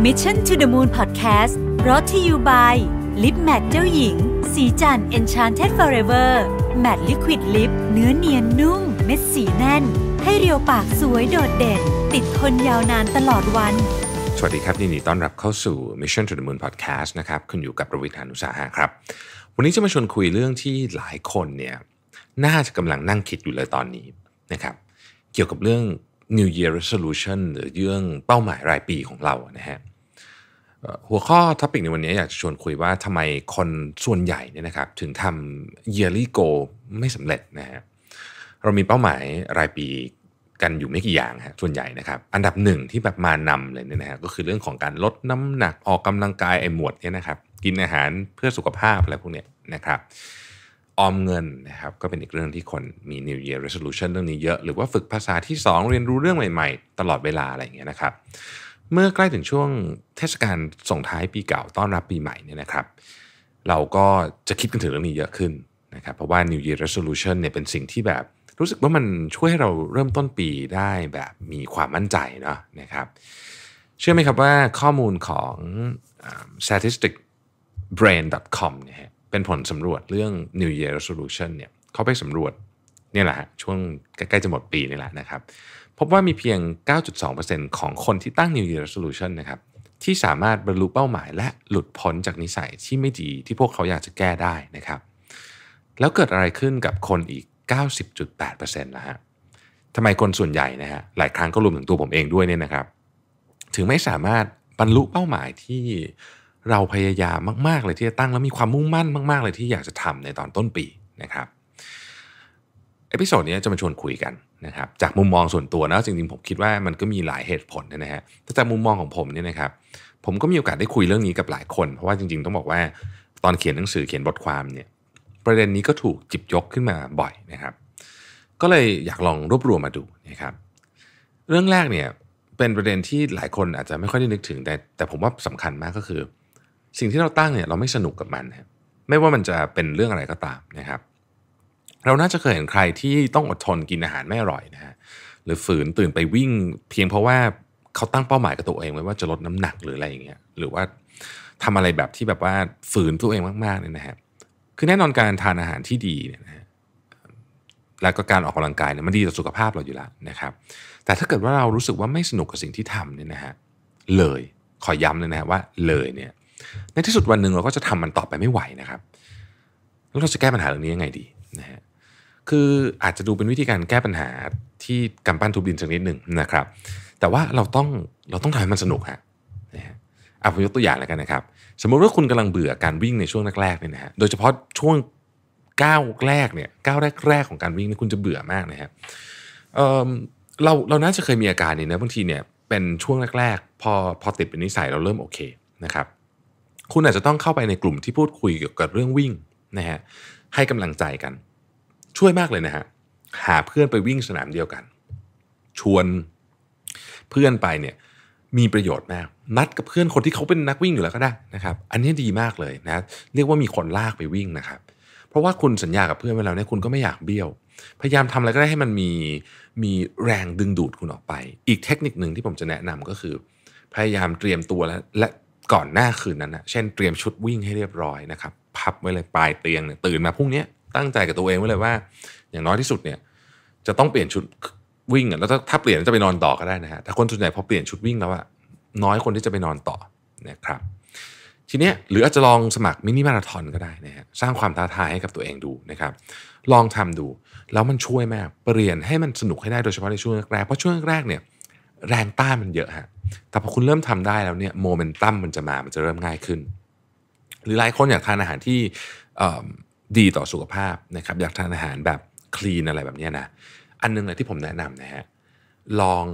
Mission to the Moon Podcast รอที่ you by ลิปแมทเจ้าหญิง สีจัน Enchanted Forever Matte Liquid Lip เนื้อเนียนนุ่มเม็ดสีแน่น ให้เรียวปากสวยโดดเด่น ติดทนยาวนานตลอดวัน สวัสดีครับยินดีต้อนรับเข้าสู่ Mission to the Moon Podcast นะครับคุณอยู่กับประวิทยานุสาหะครับ วันนี้จะมาชวนคุยเรื่องที่หลายคนเนี่ยน่าจะกำลังนั่งคิดอยู่เลยตอนนี้นะครับ เกี่ยวกับเรื่อง New Year Resolution หรือเรื่องเป้าหมายรายปีของเรานะฮะหัวข้อท็อปิกในวันนี้อยากจะชวนคุยว่าทำไมคนส่วนใหญ่เนี่ยนะครับถึงทำ yearly goal ไม่สำเร็จนะฮะเรามีเป้าหมายรายปีกันอยู่ไม่กี่อย่างฮะส่วนใหญ่นะครับ อันดับหนึ่งที่แบบมานำเลยเนี่ยนะฮะก็คือเรื่องของการลดน้ำหนักออกกำลังกายไอหมวดเนี่ยนะครับกินอาหารเพื่อสุขภาพอะไรพวกเนี้ยนะครับออมเงินนะครับก็เป็นอีกเรื่องที่คนมี New Year Resolution เรื่องนี้เยอะหรือว่าฝึกภาษาที่ 2 เรียนรู้เรื่องใหม่ๆ ตลอดเวลาอะไรอย่างเงี้ยนะครับ เมื่อใกล้ถึงช่วงเทศกาลส่งท้ายปีเก่าต้อนรับปีใหม่เนี่ยนะครับ เราก็จะคิดกันถึงเรื่องนี้เยอะขึ้นนะครับ เพราะว่า New Year Resolution เนี่ยเป็นสิ่งที่แบบรู้สึกว่ามันช่วยให้เราเริ่มต้นปีได้แบบมีความมั่นใจเนาะนะครับเชื่อไหมครับว่าข้อมูลของ statistic brain.com เนี่ยเป็นผลสำรวจเรื่อง New Year Resolution เนี่ยเขาไปสำรวจเนี่ยแหละช่วงใกล้ๆจะหมดปีนี่แหละนะครับพบว่ามีเพียง 9.2%ของคนที่ตั้ง New Year Resolution นะครับที่สามารถบรรลุเป้าหมายและหลุดพ้นจากนิสัยที่ไม่ดี ที่พวกเขาอยากจะแก้ได้นะครับแล้วเกิดอะไรขึ้นกับคนอีก 90.8%นะฮะทำไมคนส่วนใหญ่นะฮะหลายครั้งก็รวมถึงตัวผมเองด้วยเนี่ยนะครับถึงไม่สามารถบรรลุเป้าหมายที่เราพยายามมาก ๆเลยที่จะตั้งแล้วมีความมุ่งมั่นมาก ๆ เลยที่อยากจะทำในตอนต้นปีนะครับเอพิโซดนี้จะมาชวนคุยกันนะครับจากมุมมองส่วนตัวนะจริงๆผมคิดว่ามันก็มีหลายเหตุผลนะฮะถ้าจากมุมมองของผมเนี่ยนะครับ ผมก็มีโอกาสได้คุยเรื่องนี้กับหลายคนเพราะว่าจริง ๆต้องบอกว่า ตอนเขียนหนังสือเขียนบทความเนี่ยประเด็นนี้ก็ถูกจิบยกขึ้นมาบ่อยนะครับ ก็เลยอยากลองรวบรวมมาดูนะครับ เรื่องแรกเนี่ยเป็นประเด็นที่หลายคนอาจจะไม่ค่อยได้นึกถึงแต่แต่ผมว่าสำคัญมากก็คือสิ่งที่เราตั้งเนี่ยเราไม่สนุกกับมัน ไม่ว่ามันจะเป็นเรื่องอะไรก็ตามนะครับ เราน่าจะเคยเห็นใครที่ต้องอดทนกินอาหารไม่อร่อยนะฮะหรือฝืนตื่นไปวิ่ง เพียงเพราะว่าเขาตั้งเป้าหมายกับตัวเองไว้ว่าจะลดน้ำหนักหรืออะไรอย่างเงี้ยหรือว่าทำอะไรแบบที่แบบว่าฝืนตัวเองมากๆเนี่ยนะฮะคือแน่นอนการทานอาหารที่ดีเนี่ยนะฮะแล้วก็การออกกำลังกายเนี่ยมันดีต่อสุขภาพเราอยู่แล้วนะครับ แต่ถ้าเกิดว่าเรารู้สึกว่าไม่สนุกกับสิ่งที่ทำเนี่ยนะฮะเลยขอย้ำเลยนะฮะว่าเลยเนี่ยในที่สุดวันหนึ่งเราก็จะทำมันต่อไปไม่ไหวนะครับ แล้วเราจะแก้ปัญหาเรื่องนี้ยังไงดีนะฮะคืออาจจะดูเป็นวิธีการแก้ปัญหาที่กำปั้นทุบดินสักนิดหนึ่งนะครับ แต่ว่าเราต้องเราต้องทำให้มันสนุกฮะนะฮะอาผมยกตัวอย่างแล้วกันนะครับ สมมติว่าคุณกำลังเบื่อการวิ่งในช่วงแรกๆเนี่ยนะฮะโดยเฉพาะช่วงก้าวแรกเนี่ยก้าวแรกๆ ของการวิ่งนี่คุณจะเบื่อมากนะฮะเเราเราน่าจะเคยมีอาการนี้นะบางทีเนี่ยเป็นช่วงแรก ๆ พอพอติดเป็นนิสัยเราเริ่มโอเคนะครับคุณอาจจะต้องเข้าไปในกลุ่มที่พูดคุยเกี่ยวกับเรื่องวิ่งนะฮะให้กำลังใจกัน ช่วยมากเลยนะฮะหาเพื่อนไปวิ่งสนามเดียวกัน ชวนเพื่อนไปเนี่ย มีประโยชน์มากนัดกับเพื่อนคนที่เขาเป็นนักวิ่งอยู่แล้วก็ได้นะครับ อันนี้ดีมากเลยนะเรียกว่ามีคนลากไปวิ่งนะครับ เพราะว่าคุณสัญญากับเพื่อนไว้แล้วเนี่ยคุณก็ไม่อยากเบี้ยว พยายามทำอะไรก็ได้ให้มันมีมีแรงดึงดูดคุณออกไป อีกเทคนิคหนึ่งที่ผมจะแนะนำก็คือ พยายามเตรียมตัวและและก่อนหน้าคืนนั้นนะเช่นเตรียมชุดวิ่งให้เรียบร้อยนะครับ พับไว้เลยปลายเตียงเนี่ย ตื่นมาพรุ่งนี้ตั้งใจกับตัวเองไว้เลยว่า อย่างน้อยที่สุดเนี่ย จะต้องเปลี่ยนชุดวิ่งแล้วถ้าเปลี่ยนจะไปนอนต่อก็ได้นะฮะ แต่คนส่วนใหญ่พอเปลี่ยนชุดวิ่งแล้วอะน้อยคนที่จะไปนอนต่อนะครับ ทีเนี้ยหรืออาจจะลองสมัครมินิมาราทอนก็ได้นะฮะ สร้างความท้าทายให้กับตัวเองดูนะครับ ลองทำดู แล้วมันช่วยมากเปลี่ยนให้มันสนุกให้ได้ โดยเฉพาะในช่วงแรกเพราะช่วงแรกเนี่ย แรงต้านมันเยอะฮะแต่พอคุณเริ่มทำได้แล้วเนี่ยโมเมนตัมมันจะมามันจะเริ่มง่ายขึ้น หรือหลายคนอยากทานอาหารที่ดีต่อสุขภาพนะครับอยากทานอาหารแบบคลีนอะไรแบบนี้นะอันนึงเลยที่ผมแนะนำนะฮะลอง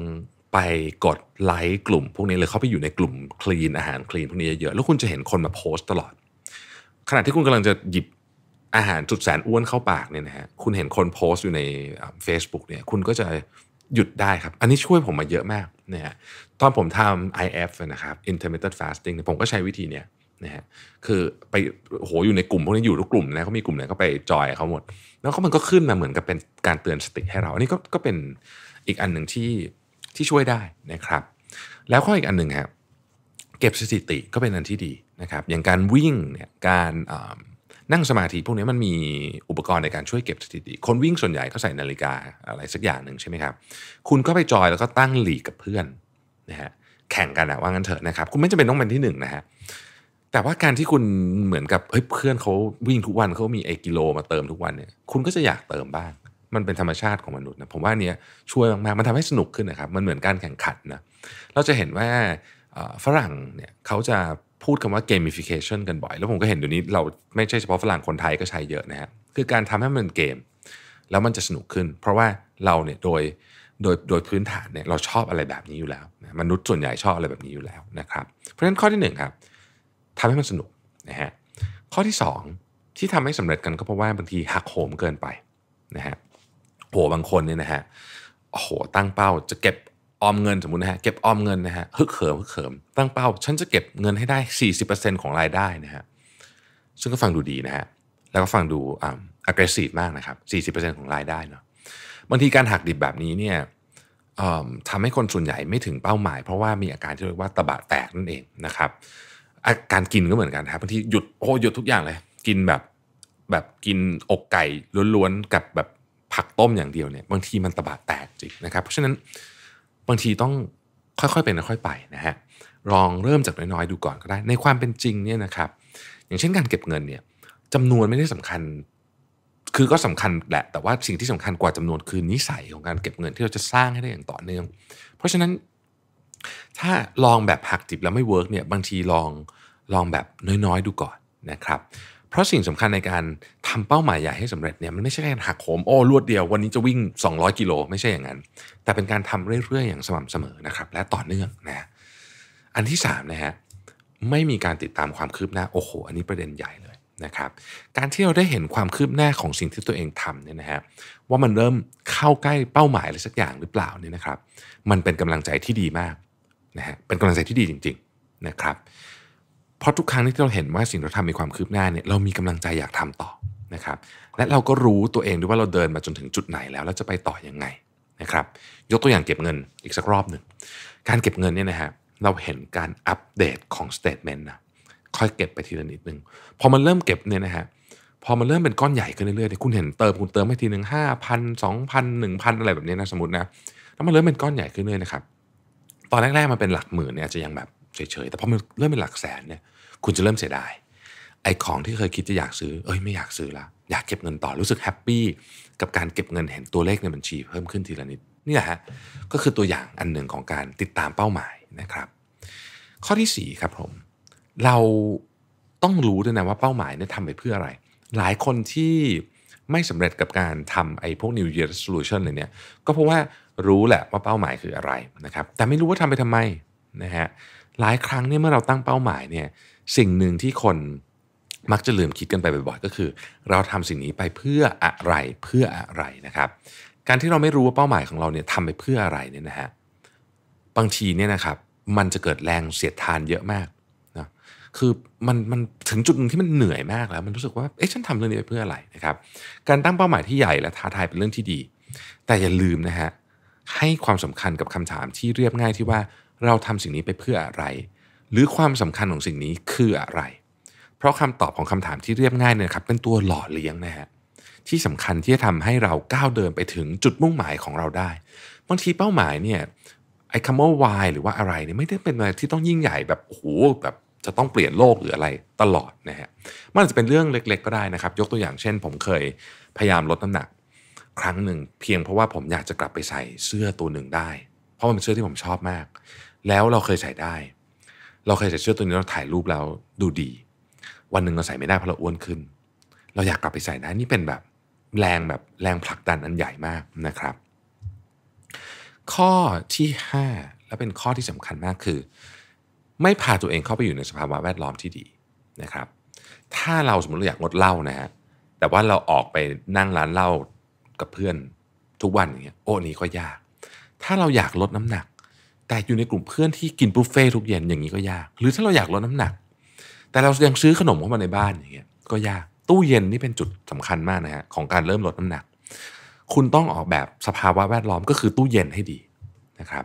ไปกดไลค์กลุ่มพวกนี้เลยเข้าไปอยู่ในกลุ่มคลีนอาหารคลีนพวกนี้เยอะๆแล้วคุณจะเห็นคนมาโพสต์ตลอด ขณะที่คุณกำลังจะหยิบอาหารจุดแสนอ้วนเข้าปากเนี่ยนะฮะคุณเห็นคนโพสต์อยู่ใน Facebook เนี่ยคุณก็จะหยุดได้ครับ อันนี้ช่วยผมมาเยอะมากนะฮะตอนผมทำ IF นะครับ intermittent fasting ผมก็ใช้วิธีเนี้ยนะฮะ คือไป โห อยู่ในกลุ่ม พวกนี้อยู่ทุกกลุ่มนะเขามีกลุ่มไหนเขาไปจอยเขาหมด แล้วก็มันก็ขึ้นมาเหมือนกับเป็นการเตือนสติ ให้เรา อันนี้ก็ก็เป็นอีกอันหนึ่งที่ ที่ช่วยได้นะครับ แล้วข้ออีกอันหนึ่งครับเก็บสถิติ ก็เป็นอันที่ดีนะครับ อย่างการวิ่งเนี่ย การนั่งสมาธิพวกนี้มันมีอุปกรณ์ในการช่วยเก็บสถิติคนวิ่งส่วนใหญ่เขาใส่นาฬิกาอะไรสักอย่างหนึ่งใช่ไหมครับคุณก็ไปจอยแล้วก็ตั้งหลีกกับเพื่อนนะฮะแข่งกันอะว่างั้นเถอะนะครับคุณไม่จำเป็นต้องเป็นที่หนึ่งนะฮะแต่ว่าการที่คุณเหมือนกับเฮ้ยเพื่อนเขาวิ่งทุกวันเขามีไอ้กิโลมาเติมทุกวันเนี่ยคุณก็จะอยากเติมบ้าง มันเป็นธรรมชาติของมนุษย์นะผมว่าเนี้ยช่วยมากมันทำให้สนุกขึ้นนะครับมันเหมือนการแข่งขันนะเราจะเห็นว่าฝรั่งเนี่ยเขาจะพูดคำว่า gamification กันบ่อย แล้วผมก็เห็นเดี๋ยวนี้ เราไม่ใช่เฉพาะฝรั่งคนไทยก็ใช้เยอะนะฮะคือการทำให้มันเกม แล้วมันจะสนุกขึ้น เพราะว่าเราเนี่ยโดยโดยโดยพื้นฐานเนี่ยเราชอบอะไรแบบนี้อยู่แล้วมนุษย์ส่วนใหญ่ชอบอะไรแบบนี้อยู่แล้วนะครับเพราะฉะนั้นข้อที่1ครับทำให้มันสนุกนะฮะข้อที่ 2ที่ทำให้สำเร็จกันก็เพราะว่าบางทีหักโหมเกินไปนะฮะโหบางคนเนี่ยนะฮะโหตั้งเป้าจะเก็บออมเงินสมมตินะฮะเก็บออมเงินนะฮะฮึกเหิมฮึกเหิมตั้งเป้า ฉันจะเก็บเงินให้ได้ 40%ของรายได้นะฮะซึ่งก็ฟังดูดีนะฮะแล้วก็ฟังดูอ่า aggressive มากนะครับ 40%ของรายได้เนาะบางทีการหักดิบแบบนี้เนี่ยทำให้คนส่วนใหญ่ไม่ถึงเป้าหมาย เพราะว่ามีอาการที่เรียกว่าตะบะแตกนั่นเองนะครับ อาการกินก็เหมือนกันครับบางทีหยุดโอ้หยุดทุกอย่างเลย กินแบบแบบกินอกไก่ล้วนๆกับแบบผักต้มอย่างเดียวเนี่ยบางทีมันตะบะแตกจริงนะครับเพราะฉะนั้นบางทีต้องค่อยๆเป็นค่อยไปนะฮะ ลองเริ่มจากน้อยๆดูก่อนก็ได้ ในความเป็นจริงเนี่ยนะครับ อย่างเช่นการเก็บเงินเนี่ยจำนวนไม่ได้สำคัญ คือก็สำคัญแหละ แต่ว่าสิ่งที่สำคัญกว่าจำนวนคือนิสัยของการเก็บเงินที่เราจะสร้างให้ได้อย่างต่อเนื่อง เพราะฉะนั้นถ้าลองแบบหักจิบแล้วไม่เวิร์กเนี่ยบางทีลองลองแบบน้อยๆดูก่อนนะครับเพราะสิ่งสำคัญในการทำเป้าหมายใหญ่ให้สำเร็จเนี่ยมันไม่ใช่การหักโหมโอ้รวดเดียววันนี้จะวิ่ง 200กิโลไม่ใช่อย่างนั้นแต่เป็นการทำเรื่อยๆอย่างสม่ำเสมอนะครับ และต่อเนื่องนะอันที่3นะฮะไม่มีการติดตามความคืบหน้าโอ้โห อันนี้ประเด็นใหญ่เลยนะครับ การที่เราได้เห็นความคืบหน้าของสิ่งที่ตัวเองทำเนี่ยนะฮะว่ามันเริ่มเข้าใกล้เป้าหมายอะไรสักอย่างหรือเปล่าเนี่ยนะครับ มันเป็นกำลังใจที่ดีมากนะฮะเป็นกำลังใจที่ดีจริง ๆนะครับเพราะทุกครั้งที่เราเห็นว่าสิ่งเราทำมีความคืบหน้าเนี่ยเรามีกำลังใจอยากทำต่อนะครับและเราก็รู้ตัวเองด้วยว่าเราเดินมาจนถึงจุดไหนแล้วแล้วจะไปต่อยังไงนะครับยกตัวอย่างเก็บเงินอีกสักรอบหนึ่งการเก็บเงินเนี่ยนะฮะเราเห็นการอัปเดตของสเตทเมนต์นะค่อยเก็บไปทีละนิดนึงพอมันเริ่มเก็บเนี่ยนะฮะพอมันเริ่มเป็นก้อนใหญ่ขึ้นเรื่อยๆี่คุณเห็นเติมคุณเติมไปทีหนึ่งห้าพันสองพันหนึ่งพันอะไรแบบนี้นะสมมตินะแล้วมันเริ่มเป็นก้อนใหญ่ขึ้นเรื่อยนะครับตอนแรกๆมันเป็นหลักหมื่นเนี่ยจะยังแบบเฉยๆแต่พอมันเริ่มเป็นหลักแสนเนี่ยคุณจะเริ่มเสียดายไอ้ของที่เคยคิดจะอยากซื้อเอ้ยไม่อยากซื้อละอยากเก็บเงินต่อรู้สึกแฮปปี้กับการเก็บเงินเห็นตัวเลขในบัญชี เพิ่มขึ้นทีละนิดนี่แหละฮะก็คือตัวอย่างอันหนึ่งของการติดตามเป้าหมายนะครับ ข้อที่ 4 ครับผม เราต้องรู้ด้วยนะว่าเป้าหมายเนี่ยทำไปเพื่ออะไร หลายคนที่ไม่สำเร็จกับการทำไอ้พวก New Year Resolution เลยเนี่ยก็เพราะว่ารู้แหละว่าเป้าหมายคืออะไรนะครับแต่ไม่รู้ว่าทำไปทำไมนะฮะหลายครั้งเนี่ยเมื่อเราตั้งเป้าหมายเนี่ยสิ่งหนึ่งที่คนมักจะลืมคิดกันไปบ่อยๆก็คือ เราทำสิ่งนี้ไปเพื่ออะไรเพื่ออะไรนะครับ การที่เราไม่รู้ว่าเป้าหมายของเราเนี่ยทำไปเพื่ออะไรเนี่ยนะฮะบางทีเนี่ยนะครับมันจะเกิดแรงเสียดทานเยอะมากนะคือมันมันถึงจุดหนึ่งที่มันเหนื่อยมากแล้วมันรู้สึกว่าเอ๊ะฉันทำเรื่องนี้ไปเพื่ออะไรนะครับการตั้งเป้าหมายที่ใหญ่และท้าทายเป็นเรื่องที่ดี แต่อย่าลืมนะฮะให้ความสำคัญกับคำถามที่เรียบง่ายที่ว่าเราทำสิ่งนี้ไปเพื่ออะไร หรือความสำคัญของสิ่งนี้คืออะไร เพราะคำตอบของคำถามที่เรียบง่ายเนี่ยครับเป็นตัวหล่อเลี้ยงนะฮะ ที่สำคัญที่จะทำให้เราก้าวเดินไปถึงจุดมุ่งหมายของเราได้ บางทีเป้าหมายเนี่ยไอ้คำว่า why หรือว่าอะไรเนี่ยไม่ได้เป็นอะไรที่ต้องยิ่งใหญ่แบบโอ้โหแบบจะต้องเปลี่ยนโลกหรืออะไรตลอดนะฮะ มันอาจจะเป็นเรื่องเล็กๆ ก็ได้นะครับยกตัวอย่างเช่น ผมเคย พยายามลดน้ำหนัก ครั้งหนึ่งเพียงเพราะว่าผมอยากจะกลับไปใส่เสื้อตัวหนึ่งได้ เพราะมันเป็นเสื้อที่ผมชอบมากแล้วเราเคยใส่ได้ เราเคยใส่เสื้อตัวนี้เราถ่ายรูปแล้วดูดี วันหนึ่งเราใส่ไม่ได้เพราะเราอ้วนขึ้น เราอยากกลับไปใส่ได้นี่เป็นแบบแรงแบบแรงผลักดันอันใหญ่มากนะครับ ข้อที่ 5 และเป็นข้อที่สำคัญมากคือ ไม่พาตัวเองเข้าไปอยู่ในสภาวะแวดล้อมที่ดีนะครับ ถ้าเราสมมติเราอยากงดเหล้านะฮะ แต่ว่าเราออกไปนั่งร้านเหล้ากับเพื่อนทุกวันอย่างเงี้ยโอ้นี้ก็ยาก ถ้าเราอยากลดน้ำหนักแต่อยู่ในกลุ่มเพื่อนที่กินบุฟเฟ่ทุกเย็นอย่างนี้ก็ยาก หรือถ้าเราอยากลดน้ำหนัก แต่เรายังซื้อขนมเข้ามาในบ้านอย่างเงี้ยก็ยาก ตู้เย็นนี่เป็นจุดสำคัญมากนะฮะของการเริ่มลดน้ำหนัก คุณต้องออกแบบสภาวะแวดล้อมก็คือตู้เย็นให้ดีนะครับ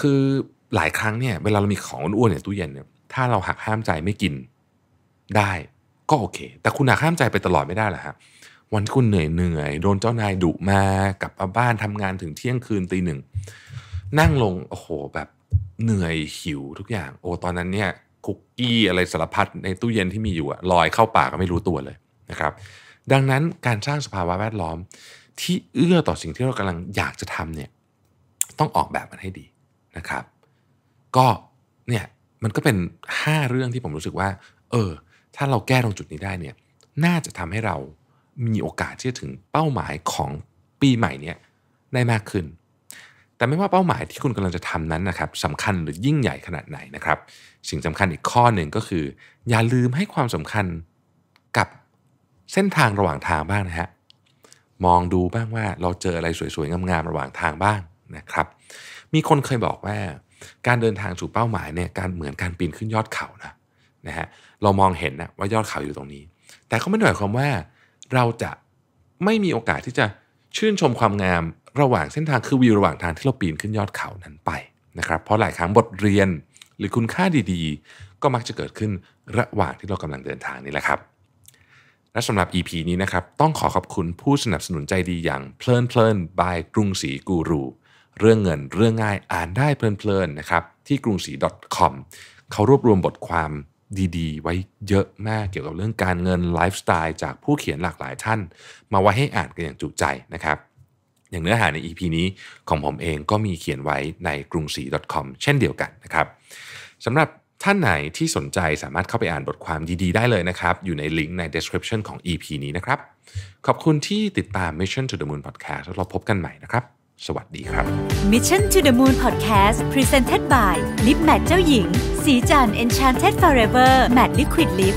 คือหลายครั้งเนี่ยเวลาเรามีของอ้วนๆเนี่ยตู้เย็นเนี่ยถ้าเราหักห้ามใจไม่กินได้ก็โอเค แต่คุณหักห้ามใจไปตลอดไม่ได้หรอฮะวันคุณเหนื่อยเหนื่อยโดนเจ้านายดุมากลับมาบ้านทำงานถึงเที่ยงคืนตีหนึ่งนั่งลงโอ้โหแบบเหนื่อยหิวทุกอย่าง โอ้ตอนนั้นเนี่ย คุกกี้อะไรสารพัดในตู้เย็นที่มีอยู่อะลอยเข้าปากก็ไม่รู้ตัวเลยนะครับ ดังนั้นการสร้างสภาวะแวดล้อมที่เอื้อต่อสิ่งที่เรากำลังอยากจะทำเนี่ยต้องออกแบบมันให้ดีนะครับ ก็เนี่ยมันก็เป็น5เรื่องที่ผมรู้สึกว่า เออ ถ้าเราแก้ตรงจุดนี้ได้เนี่ยน่าจะทำให้เรามีโอกาสที่จะถึงเป้าหมายของปีใหม่เนี่ยได้มากขึ้นแต่ไม่ว่าเป้าหมายที่คุณกำลังจะทำนั้นนะครับสำคัญหรือยิ่งใหญ่ขนาดไหนนะครับ สิ่งสำคัญอีกข้อหนึ่งก็คืออย่าลืมให้ความสำคัญกับเส้นทางระหว่างทางบ้างนะฮะมองดูบ้างว่าเราเจออะไรสวยๆงามๆระหว่างทางบ้างนะครับ มีคนเคยบอกว่า การเดินทางสู่เป้าหมายเนี่ยการเหมือนการปีนขึ้นยอดเขานะนะฮะเรามองเห็นนะว่ายอดเขาอยู่ตรงนี้ แต่ก็ไม่ได้หมายความว่า เราจะไม่มีโอกาสที่จะชื่นชมความงามระหว่างเส้นทางคือวิวระหว่างทางที่เราปีนขึ้นยอดเขานั้นไปนะครับ เพราะหลายครั้งบทเรียนหรือคุณค่าดีๆ ก็มักจะเกิดขึ้นระหว่างที่เรากำลังเดินทางนี่แหละครับ และสำหรับ EP นี้นะครับต้องขอขอบคุณผู้สนับสนุนใจดีอย่างเพลินเพลินบายกรุงศรีกูรู เรื่องเงินเรื่องง่ายอ่านได้เพลินเพลินนะครับที่กรุงศรี .com เขารวบรวมบทความดีๆ ไว้เยอะมากเกี่ยวกับเรื่องการเงินไลฟ์สไตล์จากผู้เขียนหลากหลายท่าน มาไว้ให้อ่านกันอย่างจุใจนะครับอย่างเนื้อหาใน EP นี้ของผมเองก็มีเขียนไว้ในกรุงศรี .com เช่นเดียวกันนะครับสำหรับท่านไหนที่สนใจสามารถเข้าไปอ่านบทความดีๆ ได้เลยนะครับ อยู่ในลิงก์ใน description ของ EP นี้นะครับ ขอบคุณที่ติดตาม Mission to the Moon Podcast แล้วเราพบกันใหม่นะครับ สวัสดีครับ Mission to the Moon Podcast Presented by Lip Matte เจ้าหญิงสีจัน Enchanted Forever Matte Liquid Lip